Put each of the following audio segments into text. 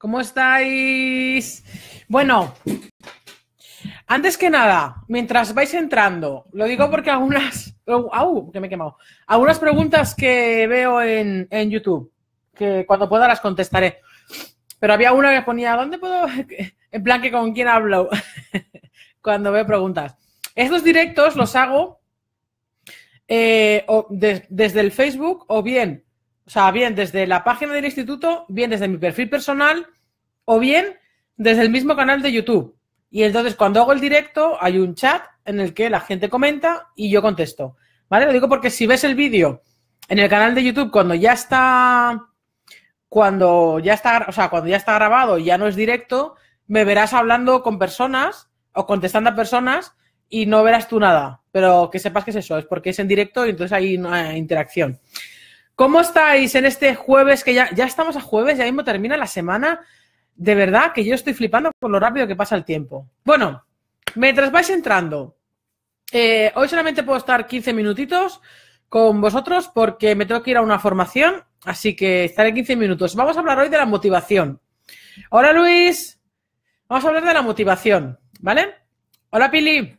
¿Cómo estáis? Bueno, antes que nada, mientras vais entrando, lo digo porque algunas. Que me he quemado. Algunas preguntas que veo en, YouTube, que cuando pueda las contestaré. Pero había una que ponía, ¿dónde puedo.? En plan, que con quién hablo cuando veo preguntas. Estos directos los hago eh, desde el Facebook o bien o sea, bien desde la página del instituto, bien desde mi perfil personal o bien desde el mismo canal de YouTube. Y entonces cuando hago el directo hay un chat en el que la gente comenta y yo contesto. ¿Vale? Lo digo porque si ves el vídeo en el canal de YouTube cuando ya está cuando ya está, o sea, cuando ya está grabado y ya no es directo, me verás hablando con personas o contestando a personas y no verás tú nada. Pero que sepas que es eso, es porque es en directo y entonces hay una interacción. ¿Cómo estáis en este jueves? Que ya, ya estamos a jueves, ya mismo termina la semana. De verdad que yo estoy flipando por lo rápido que pasa el tiempo. Bueno, mientras vais entrando, eh, hoy solamente puedo estar 15 minutitos con vosotros porque me tengo que ir a una formación, así que estaré 15 minutos. Vamos a hablar hoy de la motivación. Hola Luis, vamos a hablar de la motivación, ¿vale? Hola Pili.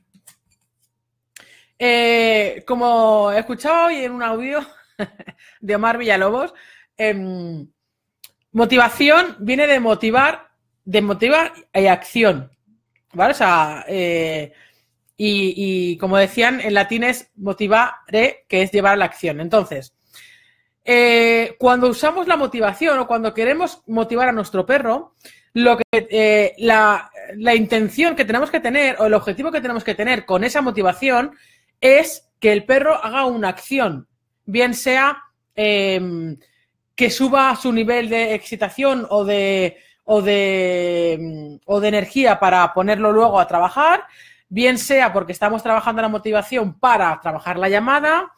Eh, como como escuchado hoy en un audio de Omar Villalobos. Em, motivación viene de motivar, de motivar y acción. ¿Vale? O sea, eh, y, como decían en latín es motivare, que es llevar a la acción. Entonces, eh, cuando usamos la motivación o cuando queremos motivar a nuestro perro, lo que, eh, la, intención que tenemos que tener o el objetivo que tenemos que tener con esa motivación es que el perro haga una acción bien sea em, que suba su nivel de excitación o de, o de, em, o de energía para ponerlo luego a trabajar, bien sea porque estamos trabajando la motivación para trabajar la llamada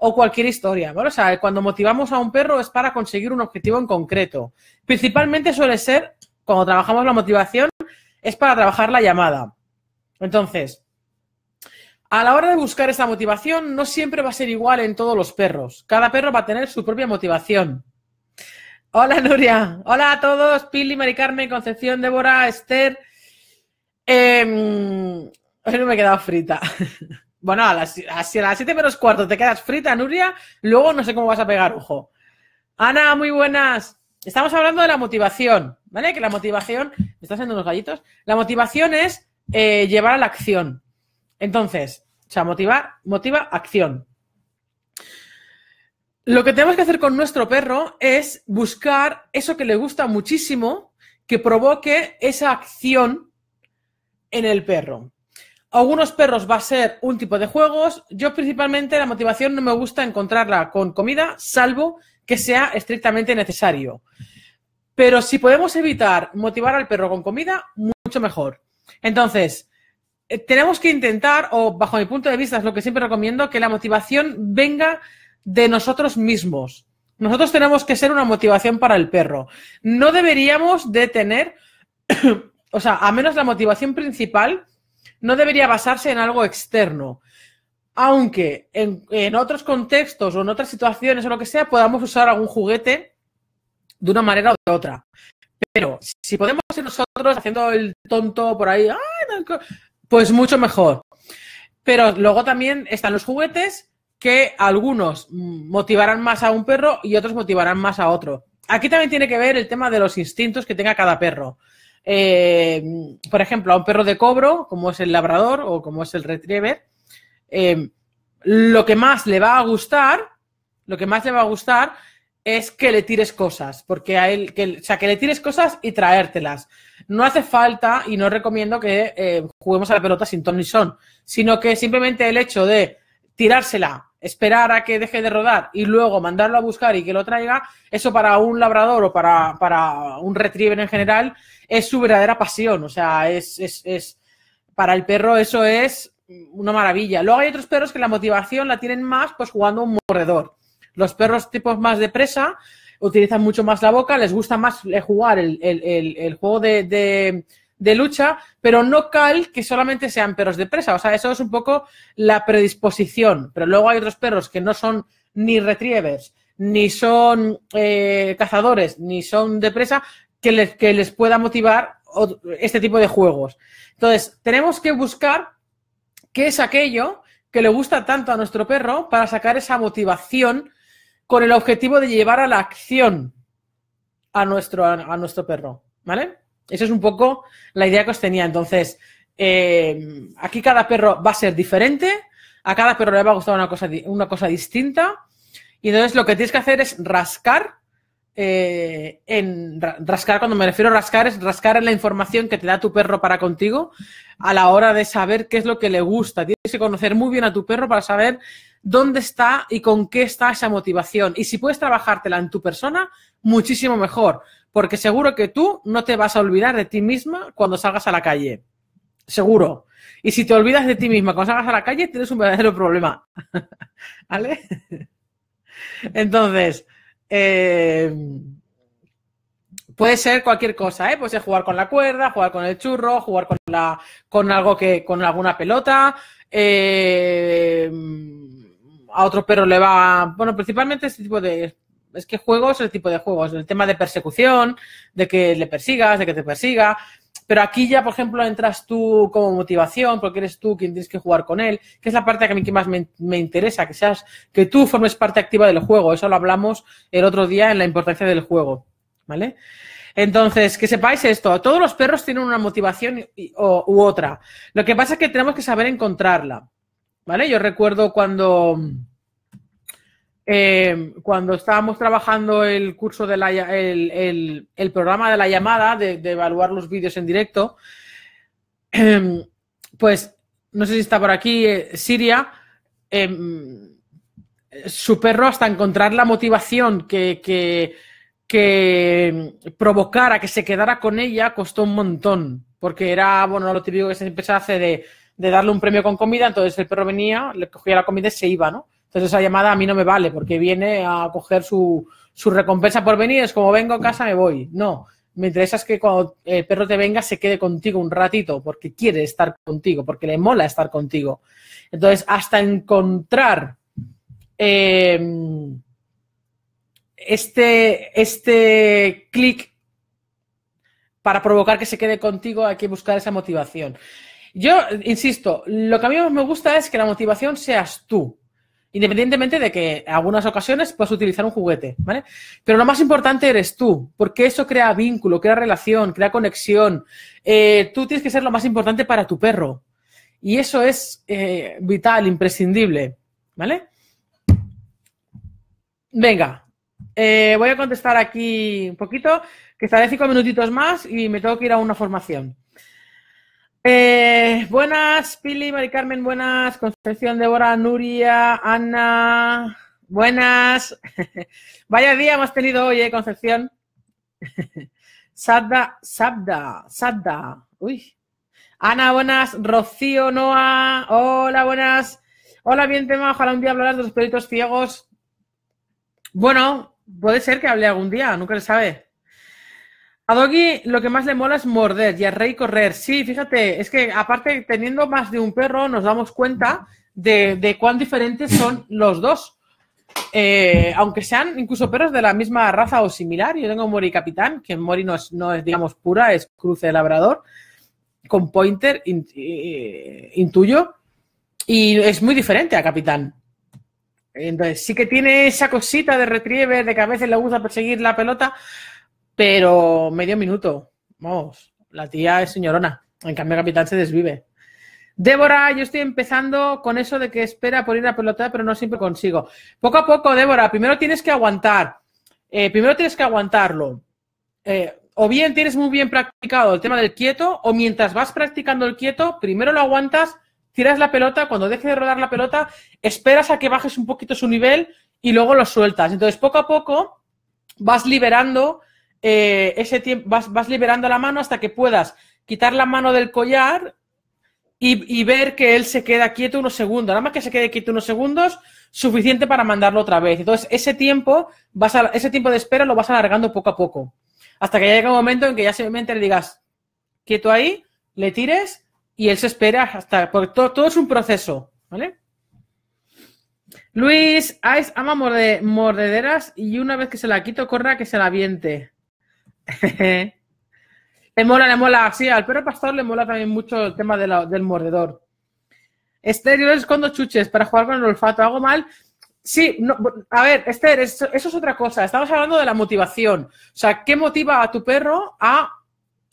o cualquier historia, O sea, cuando motivamos a un perro es para conseguir un objetivo en concreto. Principalmente suele ser, cuando trabajamos la motivación, es para trabajar la llamada. Entonces, a la hora de buscar esa motivación, no siempre va a ser igual en todos los perros. Cada perro va a tener su propia motivación. Hola Nuria, hola a todos, Pili, Mari Concepción, Débora, Esther. Em, hoy no me he quedado frita. bueno, a las, a 7 menos cuarto te quedas frita, Nuria, luego no sé cómo vas a pegar, ojo. Ana, muy buenas. Estamos hablando de la motivación, ¿vale? Que la motivación, me estás haciendo unos gallitos, la motivación es eh, llevar a la acción. Entonces, o sea, motivar, motiva acción. Lo que tenemos que hacer con nuestro perro es buscar eso que le gusta muchísimo que provoque esa acción en el perro. Algunos perros va a ser un tipo de juegos. Yo principalmente la motivación no me gusta encontrarla con comida, salvo que sea estrictamente necesario. Pero si podemos evitar motivar al perro con comida, mucho mejor. Entonces, eh, tenemos que intentar, o bajo mi punto de vista es lo que siempre recomiendo, que la motivación venga de nosotros mismos. Nosotros tenemos que ser una motivación para el perro. No deberíamos de tener, o sea, a menos la motivación principal no debería basarse en algo externo. Aunque en, otros contextos o en otras situaciones o lo que sea, podamos usar algún juguete de una manera u de otra. Pero si podemos ser nosotros haciendo el tonto por ahí, ¡ay, pues mucho mejor. Pero luego también están los juguetes que algunos motivarán más a un perro y otros motivarán más a otro. Aquí también tiene que ver el tema de los instintos que tenga cada perro. Eh, por ejemplo, a un perro de cobro, como es el labrador o como es el retriever, eh, lo que más le va a gustar, lo que más le va a gustar es que le tires cosas, porque a él, que, o sea, que le tires cosas y traértelas. No hace falta y no recomiendo que eh, juguemos a la pelota sin ton ni son, sino que simplemente el hecho de tirársela, esperar a que deje de rodar y luego mandarlo a buscar y que lo traiga, eso para un labrador o para, un retriever en general es su verdadera pasión, o sea, es, para el perro eso es una maravilla. Luego hay otros perros que la motivación la tienen más pues jugando un mordedor los perros tipos más de presa utilizan mucho más la boca, les gusta más eh, jugar el, juego de, lucha, pero no cal que solamente sean perros de presa. O sea, eso es un poco la predisposición. Pero luego hay otros perros que no son ni retrievers, ni son eh, cazadores, ni son de presa, que les, que les pueda motivar este tipo de juegos. Entonces, tenemos que buscar qué es aquello que le gusta tanto a nuestro perro para sacar esa motivación con el objetivo de llevar a la acción a nuestro, a, nuestro perro, ¿vale? Esa es un poco la idea que os tenía. Entonces, eh, aquí cada perro va a ser diferente, a cada perro le va a gustar una cosa, una cosa distinta, y entonces lo que tienes que hacer es rascar, eh, en rascar, cuando me refiero a rascar, es rascar en la información que te da tu perro para contigo a la hora de saber qué es lo que le gusta. Tienes que conocer muy bien a tu perro para saber dónde está y con qué está esa motivación. Y si puedes trabajártela en tu persona, muchísimo mejor, porque seguro que tú no te vas a olvidar de ti misma cuando salgas a la calle. Seguro. Y si te olvidas de ti misma cuando salgas a la calle, tienes un verdadero problema. ¿Vale? Entonces, eh, puede ser cualquier cosa, ¿eh? Puede ser jugar con la cuerda, jugar con el churro, jugar con la, con algo que, con alguna pelota, eh, a otro perro le va. Bueno, principalmente este tipo de. Es que juegos, el tipo de juegos, el tema de persecución, de que le persigas, de que te persiga. Pero aquí ya, por ejemplo, entras tú como motivación, porque eres tú quien tienes que jugar con él, que es la parte que a mí más me, interesa, que seas, que tú formes parte activa del juego. Eso lo hablamos el otro día en la importancia del juego. ¿Vale? Entonces, que sepáis esto, todos los perros tienen una motivación u otra. Lo que pasa es que tenemos que saber encontrarla. ¿vale? Yo recuerdo cuando, eh, cuando estábamos trabajando el curso de el, programa de la llamada, de, evaluar los vídeos en directo, pues no sé si está por aquí, eh, Siria, em, su perro hasta encontrar la motivación que, que, provocara que se quedara con ella costó un montón, porque era, bueno, lo típico que se empezó a de de darle un premio con comida, entonces el perro venía, le cogía la comida y se iba, ¿no? Entonces esa llamada a mí no me vale porque viene a coger su, su recompensa por venir, es como vengo a casa, me voy. No, me interesa es que cuando el perro te venga se quede contigo un ratito porque quiere estar contigo, porque le mola estar contigo. Entonces, hasta encontrar em, este, este clic para provocar que se quede contigo hay que buscar esa motivación. Yo, insisto, lo que a mí me gusta es que la motivación seas tú, independientemente de que en algunas ocasiones puedas utilizar un juguete, ¿vale? Pero lo más importante eres tú, porque eso crea vínculo, crea relación, crea conexión. Eh, tú tienes que ser lo más importante para tu perro. Y eso es eh, vital, imprescindible, ¿vale? Venga, eh, voy a contestar aquí un poquito, que estaré cinco minutitos más y me tengo que ir a una formación. Eh, buenas, Pili, Mari Carmen, buenas, Concepción, Débora, Nuria, Ana, buenas. Vaya día hemos tenido hoy, ¿eh, Concepción? Sadda, Sabda, Sadda, uy. Ana, buenas, Rocío, Noa, hola, buenas. Hola, bien tema, ojalá un día hablarás de los espíritus ciegos. Bueno, puede ser que hable algún día, nunca se sabe. A Doggy lo que más le mola es morder y a Rey correr. Sí, fíjate, es que aparte teniendo más de un perro nos damos cuenta de, cuán diferentes son los dos. Eh, aunque sean incluso perros de la misma raza o similar. Yo tengo Mori Capitán, que Mori no es, no es digamos, pura, es cruce de labrador, con pointer, eh, intuyo, y es muy diferente a Capitán. Entonces, sí que tiene esa cosita de retriever, de que a veces le gusta perseguir la pelota, pero medio minuto. Vamos, la tía es señorona. En cambio, Capitán se desvive. Débora, yo estoy empezando con eso de que espera por ir a pelota, pero no siempre consigo. Poco a poco, Débora, primero tienes que aguantar. Eh, primero tienes que aguantarlo. Eh, o bien tienes muy bien practicado el tema del quieto, o mientras vas practicando el quieto, primero lo aguantas, tiras la pelota, cuando deje de rodar la pelota, esperas a que bajes un poquito su nivel y luego lo sueltas. Entonces, poco a poco vas liberando eh, ese tiempo, vas, liberando la mano hasta que puedas quitar la mano del collar y, ver que él se queda quieto unos segundos. Nada más que se quede quieto unos segundos, suficiente para mandarlo otra vez. Entonces, ese tiempo, vas a, ese tiempo de espera lo vas alargando poco a poco. Hasta que llega un momento en que ya simplemente le digas, quieto ahí, le tires y él se espera hasta. Porque todo, es un proceso, ¿vale? Luis ama mordederas y una vez que se la quito, corra que se la viente. le mola, le mola. Sí, al perro pastor le mola también mucho el tema del mordedor. Esther, yo le escondo chuches para jugar con el olfato. ¿Hago mal? Sí, a ver, Esther, eso, es otra cosa. Estamos hablando de la motivación. O sea, ¿qué motiva a tu perro a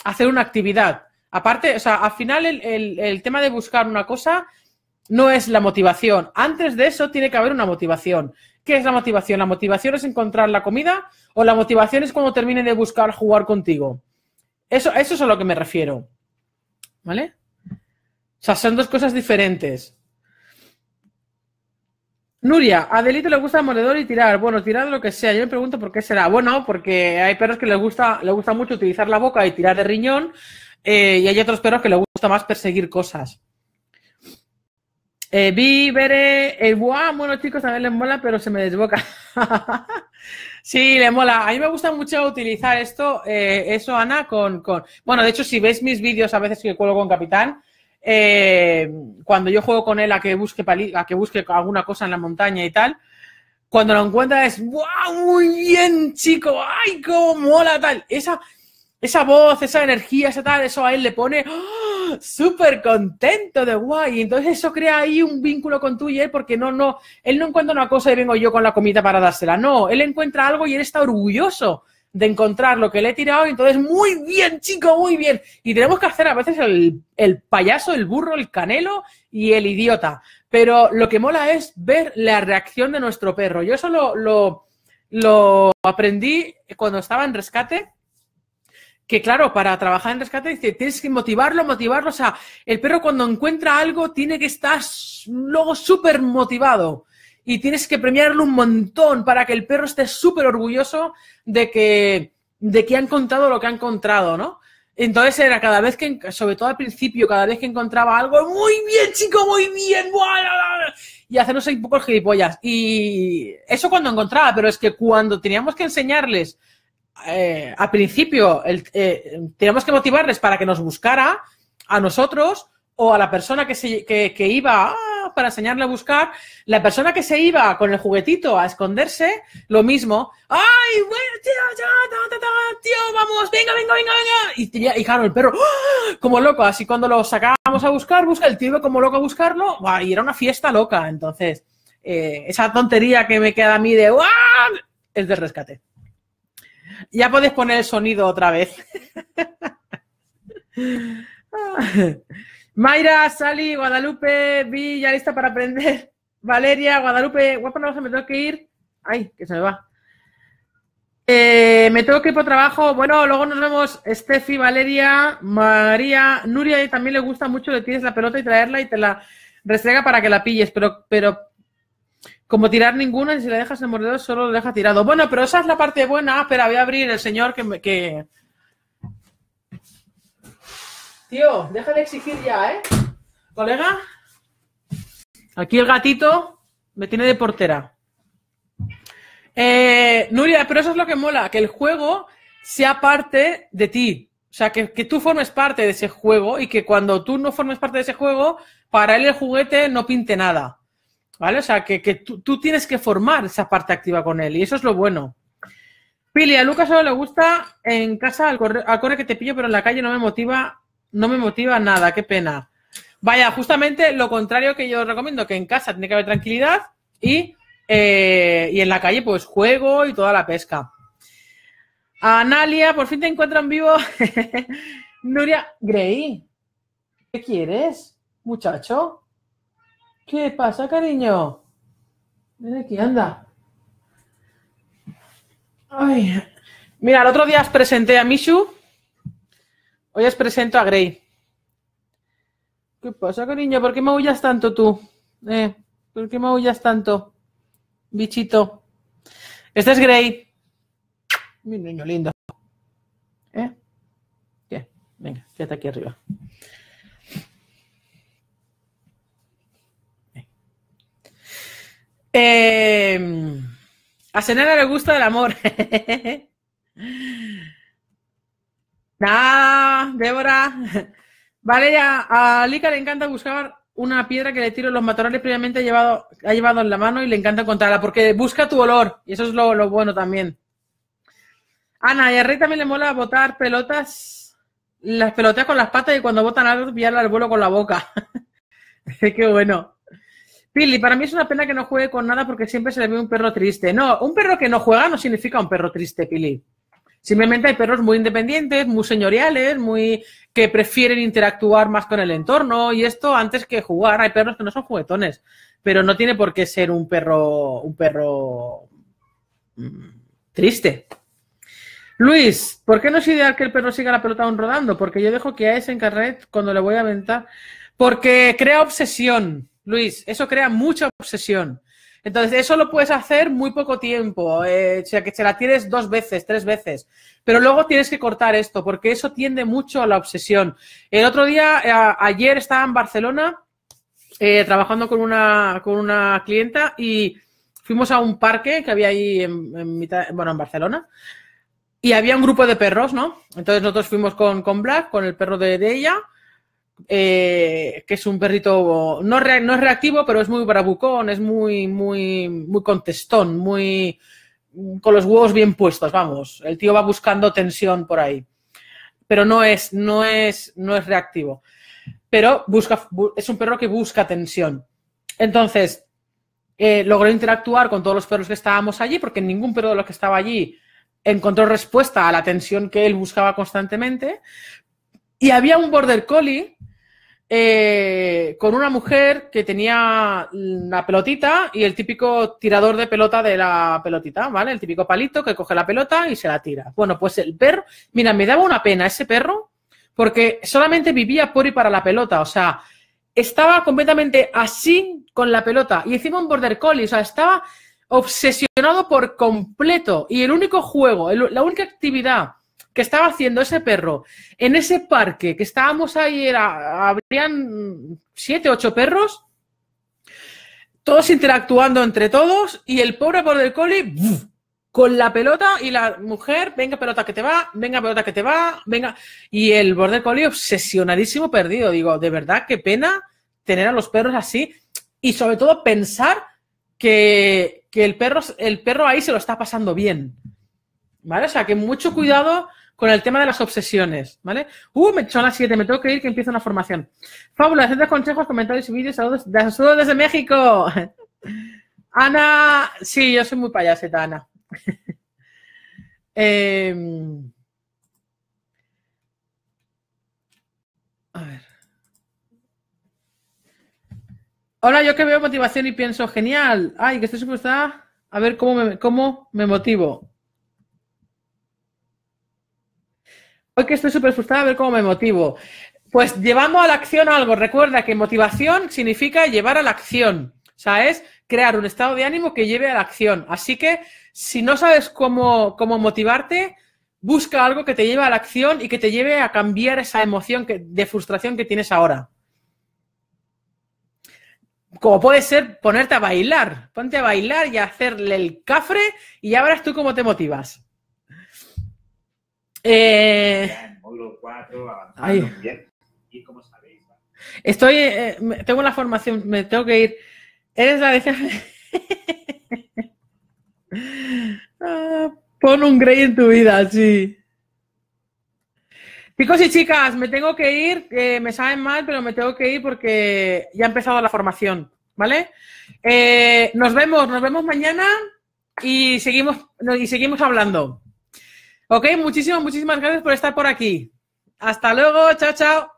hacer una actividad? Aparte, o sea, al final el, tema de buscar una cosa no es la motivación. Antes de eso tiene que haber una motivación. ¿Qué es la motivación? ¿La motivación es encontrar la comida o la motivación es cuando termine de buscar jugar contigo? Eso, eso es a lo que me refiero. ¿Vale? O sea, son dos cosas diferentes. Nuria, a Delito le gusta el moledor y tirar. Bueno, tirar lo que sea. Yo me pregunto por qué será. Bueno, porque hay perros que les gusta, les gusta mucho utilizar la boca y tirar de riñón. Eh, y hay otros perros que les gusta más perseguir cosas. Eh, guau, eh, bueno chicos, también le mola, pero se me desboca. sí, le mola. A mí me gusta mucho utilizar esto, eh, eso, Ana, con, con, Bueno, de hecho, si ves mis vídeos a veces que juego con Capitán, eh, cuando yo juego con él a que busque pali a que busque alguna cosa en la montaña y tal, cuando lo encuentra es guau, ¡Muy bien, chico! ¡Ay, cómo mola! Tal. Esa, esa voz, esa energía, esa tal, eso a él le pone ¡ah! súper contento de guay. Entonces eso crea ahí un vínculo con tú y él porque no, no, él no encuentra una cosa y vengo yo con la comida para dársela. No, él encuentra algo y él está orgulloso de encontrar lo que le he tirado. entonces, muy bien, chico, muy bien. Y tenemos que hacer a veces el, payaso, el burro, el canelo y el idiota. Pero lo que mola es ver la reacción de nuestro perro. Yo eso lo, lo aprendí cuando estaba en rescate que claro, para trabajar en rescate tienes que motivarlo, motivarlo. O sea, el perro cuando encuentra algo tiene que estar luego súper motivado y tienes que premiarlo un montón para que el perro esté súper orgulloso de que, de que ha encontrado lo que ha encontrado, ¿no? Entonces era cada vez que, sobre todo al principio, cada vez que encontraba algo, muy bien, chico, muy bien, y hacernos un poco el gilipollas. Y eso cuando encontraba, pero es que cuando teníamos que enseñarles eh, al principio eh, teníamos que motivarles para que nos buscara a nosotros o a la persona que, iba ah, para enseñarle a buscar, la persona que se iba con el juguetito a esconderse, lo mismo, ¡ay, bueno, tío, vamos, venga, venga, venga, venga! Y, claro, el perro, ¡ah! como loco, así cuando lo sacábamos a buscar, busca el tío iba como loco a buscarlo, y era una fiesta loca, entonces, eh, esa tontería que me queda a mí de, ¡ah! es del rescate. Ya podéis poner el sonido otra vez. Mayra, Sally, Guadalupe, Vi, ya lista para aprender. Valeria, Guadalupe, guapa, no me tengo que ir. Ay, que se me va. Eh, me tengo que ir por trabajo. Bueno, luego nos vemos Steffi, Valeria, María, Nuria, y también le gusta mucho, le tienes la pelota y traerla y te la restrega para que la pilles, pero, pero como tirar ninguna y si la dejas el mordedor solo lo deja tirado. Bueno, pero esa es la parte buena. Espera, voy a abrir el señor que... Me, deja de exigir ya, ¿eh? Colega. Aquí el gatito me tiene de portera. Eh, Nuria, pero eso es lo que mola, que el juego sea parte de ti. O sea, que, que, tú formes parte de ese juego y que cuando tú no formes parte de ese juego, para él el juguete no pinte nada. ¿Vale? O sea, que, tú, tienes que formar esa parte activa con él y eso es lo bueno. Pili, a Lucas solo le gusta en casa al corre, que te pillo, pero en la calle no me motiva, no me motiva nada, qué pena. Vaya, justamente lo contrario que yo recomiendo, que en casa tiene que haber tranquilidad y, eh, en la calle pues juego y toda la pesca. Analia, por fin te encuentran en vivo. Nuria, Grey, ¿qué quieres, muchacho? ¿Qué pasa, cariño? Ven aquí, anda. Ay. Mira, el otro día os presenté a Mishu. Hoy os presento a Grey. ¿Qué pasa, cariño? ¿Por qué me aullas tanto tú? Eh, ¿Por qué me aullas tanto? Bichito. Este es Grey. Mi niño lindo. ¿Eh? ¿Qué? venga, fíjate aquí arriba. Em, a Senela le gusta el amor. Nah, Débora. Vale, a Lika le encanta buscar una piedra que le tiro los matorrales previamente ha llevado, ha llevado en la mano y le encanta encontrarla porque busca tu olor y eso es lo, bueno también. Ana, y a Rey también le mola botar pelotas, las pelotas con las patas y cuando botan algo, pillarla al vuelo con la boca. Qué bueno. Pili, para mí es una pena que no juegue con nada porque siempre se le ve un perro triste. No, un perro que no juega no significa un perro triste, Pili. Simplemente hay perros muy independientes, muy señoriales, muy que prefieren interactuar más con el entorno y esto antes que jugar. Hay perros que no son juguetones, pero no tiene por qué ser un perro un perro mm, triste. Luis, ¿por qué no es ideal que el perro siga la pelota aún rodando? Porque yo dejo que a ese en cuando le voy a aventar. Porque crea obsesión. Luis, eso crea mucha obsesión. Entonces, eso lo puedes hacer muy poco tiempo, eh, o sea, que se la tienes dos veces, tres veces, pero luego tienes que cortar esto, porque eso tiende mucho a la obsesión. El otro día, eh, ayer estaba en Barcelona eh, trabajando con una, con una clienta y fuimos a un parque que había ahí en, mitad, bueno, en Barcelona, y había un grupo de perros, ¿no? Entonces nosotros fuimos con, con Black, con el perro de ella, eh, que es un perrito no, no es reactivo, pero es muy bravucón, es muy, muy, muy contestón, muy con los huevos bien puestos, vamos. El tío va buscando tensión por ahí. Pero no es, no es, no es reactivo. Pero busca, es un perro que busca tensión. Entonces, eh, logró interactuar con todos los perros que estábamos allí, porque ningún perro de los que estaba allí encontró respuesta a la tensión que él buscaba constantemente, y había un border collie eh, con una mujer que tenía una pelotita y el típico tirador de pelota de la pelotita, ¿vale? El típico palito que coge la pelota y se la tira. Bueno, pues el perro, mira, me daba una pena ese perro porque solamente vivía por y para la pelota, o sea, estaba completamente así con la pelota y encima un border collie, o sea, estaba obsesionado por completo y el único juego, la única actividad que estaba haciendo ese perro en ese parque que estábamos ahí... habrían siete, ocho perros, todos interactuando entre todos y el pobre border collie con la pelota y la mujer, venga pelota que te va, venga pelota que te va, venga. Y el border collie obsesionadísimo perdido. Digo, de verdad, qué pena tener a los perros así y sobre todo pensar que, el, perro, el perro ahí se lo está pasando bien. ¿Vale? O sea, que mucho cuidado con el tema de las obsesiones, ¿vale? Uh, me, son las 7, me tengo que ir que empieza una formación. Fábula, haces consejos, comentarios y vídeos. Saludos, desde México. Ana, sí, yo soy muy payaseta, Ana. Em, a ver. Ahora yo que veo motivación y pienso, genial, ay, que estoy supuesta. a ver cómo cómo me motivo. hoy que estoy súper frustrada, a ver cómo me motivo. Pues llevamos a la acción algo. Recuerda que motivación significa llevar a la acción. O sea, es crear un estado de ánimo que lleve a la acción. Así que si no sabes cómo, motivarte, busca algo que te lleve a la acción y que te lleve a cambiar esa emoción de frustración que tienes ahora. Como puede ser ponerte a bailar, ponte a bailar y a hacerle el cafre y ya verás tú cómo te motivas. Y Estoy, tengo la formación, me tengo que ir. Eres la ah, Pon un Grey en tu vida, sí. Chicos y chicas, me tengo que ir, me saben mal, pero me tengo que ir porque ya ha empezado la formación, ¿vale? Eh, nos vemos, nos vemos mañana y seguimos, y seguimos hablando. Ok, muchísimas, muchísimas gracias por estar por aquí. Hasta luego, chao, chao.